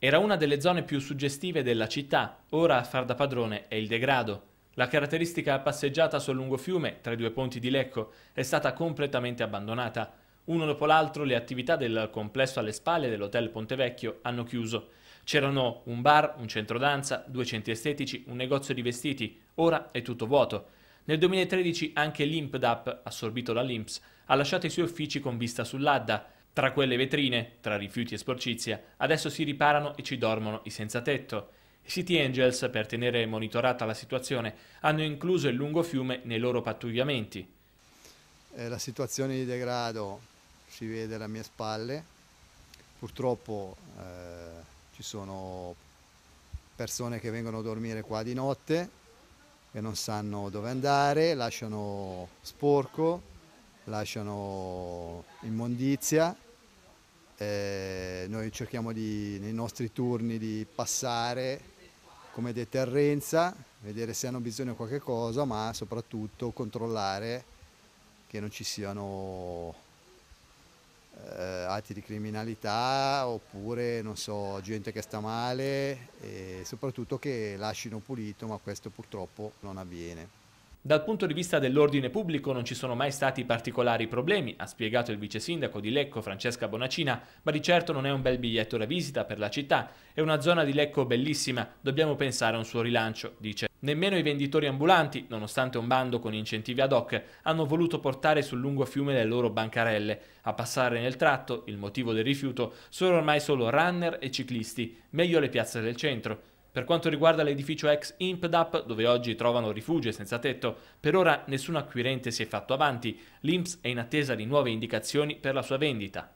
Era una delle zone più suggestive della città, ora a far da padrone è il degrado. La caratteristica passeggiata sul lungo fiume, tra i due ponti di Lecco, è stata completamente abbandonata. Uno dopo l'altro le attività del complesso alle spalle dell'hotel Pontevecchio hanno chiuso. C'erano un bar, un centro danza, due centri estetici, un negozio di vestiti, ora è tutto vuoto. Nel 2013 anche l'ImpDAP, assorbito dall'Imps, ha lasciato i suoi uffici con vista sull'Adda, tra quelle vetrine, tra rifiuti e sporcizia, adesso si riparano e ci dormono i senza tetto. I City Angels, per tenere monitorata la situazione, hanno incluso il lungo fiume nei loro pattugliamenti. Eh, la situazione di degrado si vede alle mie spalle, purtroppo eh, ci sono persone che vengono a dormire qua di notte, che non sanno dove andare, lasciano sporco, lasciano immondizia. Eh, noi cerchiamo di, nei nostri turni di passare come deterrenza, vedere se hanno bisogno di qualche cosa, ma soprattutto controllare che non ci siano eh, atti di criminalità oppure so, gente che sta male e soprattutto che lasciano pulito, ma questo purtroppo non avviene. Dal punto di vista dell'ordine pubblico non ci sono mai stati particolari problemi, ha spiegato il vice sindaco di Lecco Francesca Bonacina, ma di certo non è un bel biglietto da visita per la città. È una zona di Lecco bellissima, dobbiamo pensare a un suo rilancio, dice. Nemmeno i venditori ambulanti, nonostante un bando con incentivi ad hoc, hanno voluto portare sul lungo fiume le loro bancarelle. A passare nel tratto, il motivo del rifiuto, sono ormai solo runner e ciclisti, meglio le piazze del centro. Per quanto riguarda l'edificio ex Impdap, dove oggi trovano rifugio senza tetto, per ora nessun acquirente si è fatto avanti. L'Inps è in attesa di nuove indicazioni per la sua vendita.